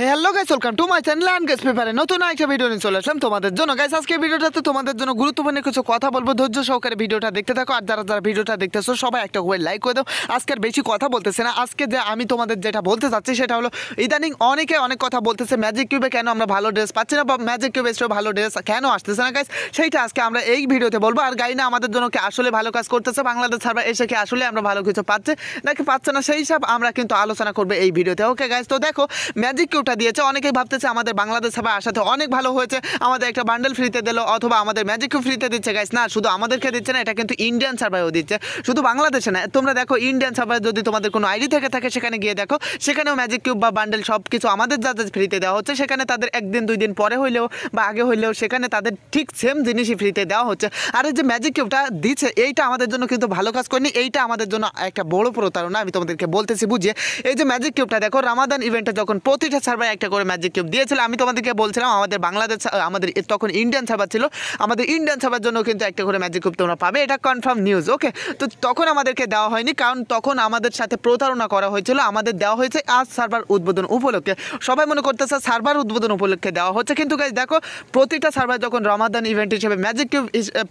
hello guys welcome to my channel and guess পেপারে নতুন আরেকটা ভিডিও নিয়ে চলে আসলাম তোমাদের জন্য গাইস আজকে ভিডিওটাতে তোমাদের জন্য গুরুত্বপূর্ণ কিছু কথা বলবো ধৈর্য সহকারে ভিডিওটা দেখতে থাকো আর যারা যারা ভিডিওটা দেখতেছো সবাই একটা করে লাইক করে দাও আজকে আর বেশি কথা বলতেছে না আজকে যে আমি তোমাদের যেটা বলতে চাচ্ছি সেটা হলো ইদানিং অনেকে অনেক কথা বলতেছে ম্যাজিক কিউবে কেন আমরা ভালো ড্রেস পাচ্ছি না বা ম্যাজিক কিউবে স্টোর ভালো ড্রেস কেন আসতেছে না গাইস সেইটা আজকে আমরা এই ভিডিওতে বলবো আর গাইনা আমাদের জন্য কি আসলে ভালো কাজ করতেছে বাংলাদেশ ছাড়া এসে কি আসলে আমরা ভালো কিছু পাচ্ছে নাকি পাচ্ছে না সেই সব আমরা কিন্তু আলোচনা করবো এই ভিডিওতে ওকে গাইস তো দেখো ম্যাজিক কিউব গিফটটা দিয়েছে অনেকেই ভাবতেছে আমাদের বাংলাদেশ সবাই আসাতে অনেক ভালো হয়েছে আমাদের একটা বান্ডেল ফ্রিতে দিল অথবা আমাদের ম্যাজিকও ফ্রিতে দিচ্ছে গাইস না শুধু আমাদেরকে দিচ্ছে না এটা কিন্তু ইন্ডিয়ান সার্ভাইও দিচ্ছে শুধু বাংলাদেশে না তোমরা দেখো ইন্ডিয়ান সার্ভাই যদি তোমাদের কোনো আইডি থেকে থাকে সেখানে গিয়ে দেখো সেখানেও ম্যাজিক কিউব বা বান্ডেল সব কিছু আমাদের যা যা ফ্রিতে দেওয়া হচ্ছে সেখানে তাদের একদিন দুই দিন পরে হইলেও বা আগে হইলেও সেখানে তাদের ঠিক সেম জিনিসই ফ্রিতে দেওয়া হচ্ছে আর এই যে ম্যাজিক কিউবটা দিচ্ছে এইটা আমাদের জন্য কিন্তু ভালো কাজ করেনি এইটা আমাদের জন্য একটা বড় প্রতারণা আমি তোমাদেরকে বলতেছি বুঝিয়ে এই যে ম্যাজিক কিউবটা দেখো রামাদান ইভেন্টটা যখন প্রতিটা সার্ভার একটা করে ম্যাজিক কিউব দিয়েছিল আমি তোমাদেরকে বলছিলাম আমাদের বাংলাদেশ আমাদের তখন ইন্ডিয়ান সার্ভার ছিল আমাদের ইন্ডিয়ান সার্ভার জন্য কিন্তু একটা করে ম্যাজিক কিউব তোমরা পাবে এটা কনফার্ম নিউজ ওকে তো তখন আমাদেরকে দেওয়া হয়নি কারণ তখন আমাদের সাথে প্রতারণা করা হয়েছিল আমাদের দেওয়া হয়েছে আজ সার্ভার উদ্বোধন উপলক্ষে সবাই মনে করতেছে সার্ভার উদ্বোধন উপলক্ষে দেওয়া হচ্ছে কিন্তু গাছ দেখো প্রতিটা সার্ভার যখন রমাদান ইভেন্ট হিসেবে ম্যাজিক কিউব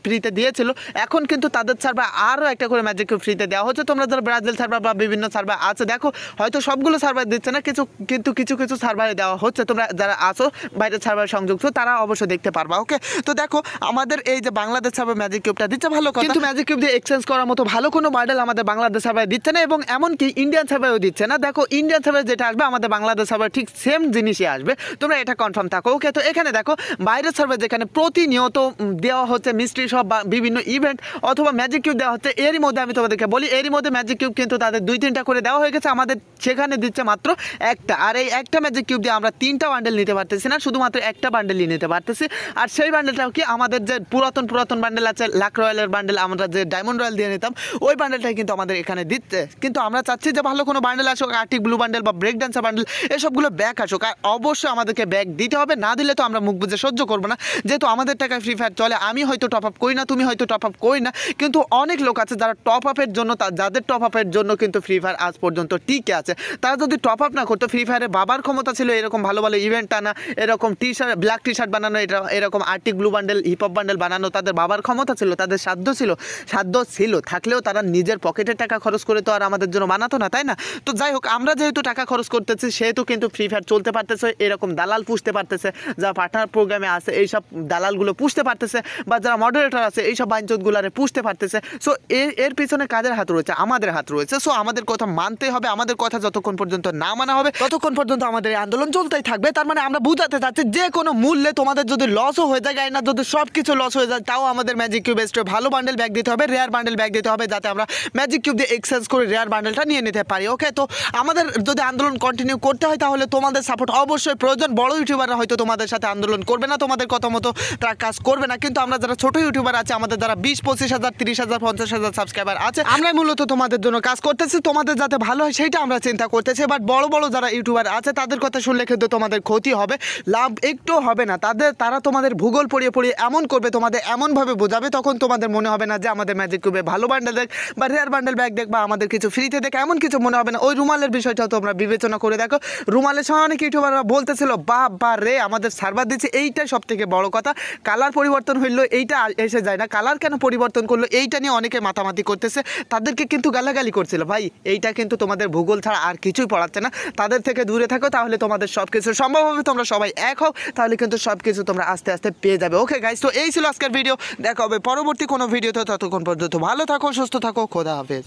ফ্রিতে দিয়েছিল এখন কিন্তু তাদের সার্ভার আরও একটা করে ম্যাজিক কিউব ফ্রিতে দেওয়া হচ্ছে তোমরা যারা ব্রাজিল সার্ভার বা বিভিন্ন সার্ভার আছে দেখো হয়তো সবগুলো সার্ভার দিচ্ছে না কিছু কিন্তু কিছু কিছু সার্ভার সার্ভারে দেওয়া হচ্ছে তোমরা যারা আছো বাইরের সার্ভারে সংযুক্ত তারা অবশ্যই দেখতে পারবা ওকে তো দেখো আমাদের এই যে বাংলাদেশ সার্ভার ম্যাজিক কিউবটা দিচ্ছে ভালো কথা কিন্তু ম্যাজিক কিউব দিয়ে এক্সচেঞ্জ করার মতো ভালো কোনো মডেল আমাদের বাংলাদেশ সার্ভারে দিচ্ছে না এবং এমনকি ইন্ডিয়ান সার্ভারেও দিচ্ছে না দেখো ইন্ডিয়ান সার্ভার যেটা আসবে আমাদের বাংলাদেশ সার্ভার ঠিক সেম জিনিসই আসবে তোমরা এটা কনফার্ম থাকো ওকে তো এখানে দেখো বাইরের সার্ভার যেখানে প্রতিনিয়ত দেওয়া হচ্ছে মিস্ট্রি সব বা বিভিন্ন ইভেন্ট অথবা ম্যাজিক কিউব দেওয়া হচ্ছে এরই মধ্যে আমি তোমাদেরকে বলি এরই মধ্যে ম্যাজিক কিউব কিন্তু তাদের দুই তিনটা করে দেওয়া হয়ে গেছে আমাদের সেখানে দিচ্ছে মাত্র একটা আর এই একটা ম্যাজিক কিউব দিয়ে আমরা তিনটা বান্ডেল নিতে পারতেছি না শুধুমাত্র একটা বান্ডেলই নিতে পারতেছি আর সেই বান্ডেলটাও কি আমাদের যে পুরাতন পুরাতন বান্ডেল আছে লাক রয়্যালের বান্ডেল আমরা যে ডায়মন্ড রয়্যাল দিয়ে নিতাম ওই বান্ডেলটাই কিন্তু আমাদের এখানে দিচ্ছে কিন্তু আমরা চাচ্ছি যে ভালো কোনো বান্ডেল আসুক আর্টিক ব্লু বান্ডেল বা ব্রেক ডান্সার বান্ডেল এসবগুলো ব্যাক আসুক আর অবশ্যই আমাদেরকে ব্যাক দিতে হবে না দিলে তো আমরা মুখ বুঝে সহ্য করবো না যেহেতু আমাদের টাকায় ফ্রি ফায়ার চলে আমি হয়তো টপ আপ করি না তুমি হয়তো টপ আপ করি না কিন্তু অনেক লোক আছে যারা টপ আপের জন্য যাদের টপ আপের জন্য কিন্তু ফ্রি ফায়ার আজ পর্যন্ত টিকে আছে তারা যদি টপ আপ না করতো ফ্রি ফায়ারে বাবার ক্ষমতা ছিল এরকম ভালো ভালো ইভেন্ট আনা এরকম T shirt black T shirt বানানো এটা এরকম arctic blue bundle hip hop bundle বানানো তাদের বাবার ক্ষমতা ছিল তাদের সাধ্য ছিল সাধ্য ছিল থাকলেও তারা নিজের পকেটের টাকা খরচ করে তো আর আমাদের জন্য বানাতো না তাই না তো যাই হোক আমরা যেহেতু টাকা খরচ করতেছি সেহেতু কিন্তু ফ্রি ফায়ার চলতে পারতেছে এরকম দালাল পুষতে পারতেছে যা পার্টনার প্রোগ্রামে আছে এইসব দালালগুলো পুষতে পারতেছে বা যারা মডারেটর আছে এইসব বাইঞ্চতগুলারে পুষতে পারতেছে সো এর এর পিছনে কাদের হাত রয়েছে আমাদের হাত রয়েছে সো আমাদের কথা মানতে হবে আমাদের কথা যতক্ষণ পর্যন্ত না মানা হবে ততক্ষণ পর্যন্ত আমাদের আন্দোলন চলতেই থাকবে তার মানে আমরা বুঝাতে চাচ্ছি যে কোনো মূল্যে তোমাদের যদি লসও হয়ে যায় না যদি সব কিছু লস হয়ে যায় তাও আমাদের ম্যাজিক কিউব স্টোরে ভালো বান্ডেল ব্যাগ দিতে হবে রেয়ার বান্ডেল ব্যাগ দিতে হবে যাতে আমরা ম্যাজিক কিউব দিয়ে এক্সচেঞ্জ করে রেয়ার বান্ডেলটা নিয়ে নিতে পারি ওকে তো আমাদের যদি আন্দোলন কন্টিনিউ করতে হয় তাহলে তোমাদের সাপোর্ট অবশ্যই প্রয়োজন বড় ইউটিউবাররা হয়তো তোমাদের সাথে আন্দোলন করবে না তোমাদের কথা মতো তারা কাজ করবে না কিন্তু আমরা যারা ছোট ইউটিউবার আছে আমাদের যারা বিশ পঁচিশ হাজার তিরিশ হাজার পঞ্চাশ হাজার সাবস্ক্রাইবার আছে আমরা মূলত তোমাদের জন্য কাজ করতেছি তোমাদের যাতে ভালো হয় সেটা আমরা চিন্তা করতেছি বাট বড় বড় যারা ইউটিউবার আছে তাদের কথা শুনলে কিন্তু তোমাদের ক্ষতি হবে লাভ একটু হবে না তাদের তারা তোমাদের ভূগোল পড়িয়ে পড়িয়ে এমন করবে তোমাদের এমনভাবে বোঝাবে তখন তোমাদের মনে হবে না যে আমাদের ম্যাজিক কিউবে ভালো বান্ডেল দেখ বা রেয়ার বান্ডেল ব্যাগ দেখ বা আমাদের কিছু ফ্রিতে দেখ এমন কিছু মনে হবে না ওই রুমালের বিষয়টাও তোমরা বিবেচনা করে দেখো রুমালের সময় অনেক ইউটিউবাররা বলতেছিল বা বা রে আমাদের সার্ভার দিচ্ছে এইটাই সব থেকে বড় কথা কালার পরিবর্তন হইলো এইটা এসে যায় না কালার কেন পরিবর্তন করলো এইটা নিয়ে অনেকে মাতামাতি করতেছে তাদেরকে কিন্তু গালাগালি করছিল ভাই এইটা কিন্তু তোমাদের ভূগোল ছাড়া আর কিছুই পড়াচ্ছে না তাদের থেকে দূরে থাকো তাহলে তোমাদের সব কিছু সম্ভব হবে তোমরা সবাই এক হও তাহলে কিন্তু সব কিছু তোমরা আস্তে আস্তে পেয়ে যাবে ওকে গাইজ তো এই ছিল আজকের ভিডিও দেখা হবে পরবর্তী কোনো ভিডিওতে ততক্ষণ পর্যন্ত ভালো থাকো সুস্থ থাকো খোদা হাফেজ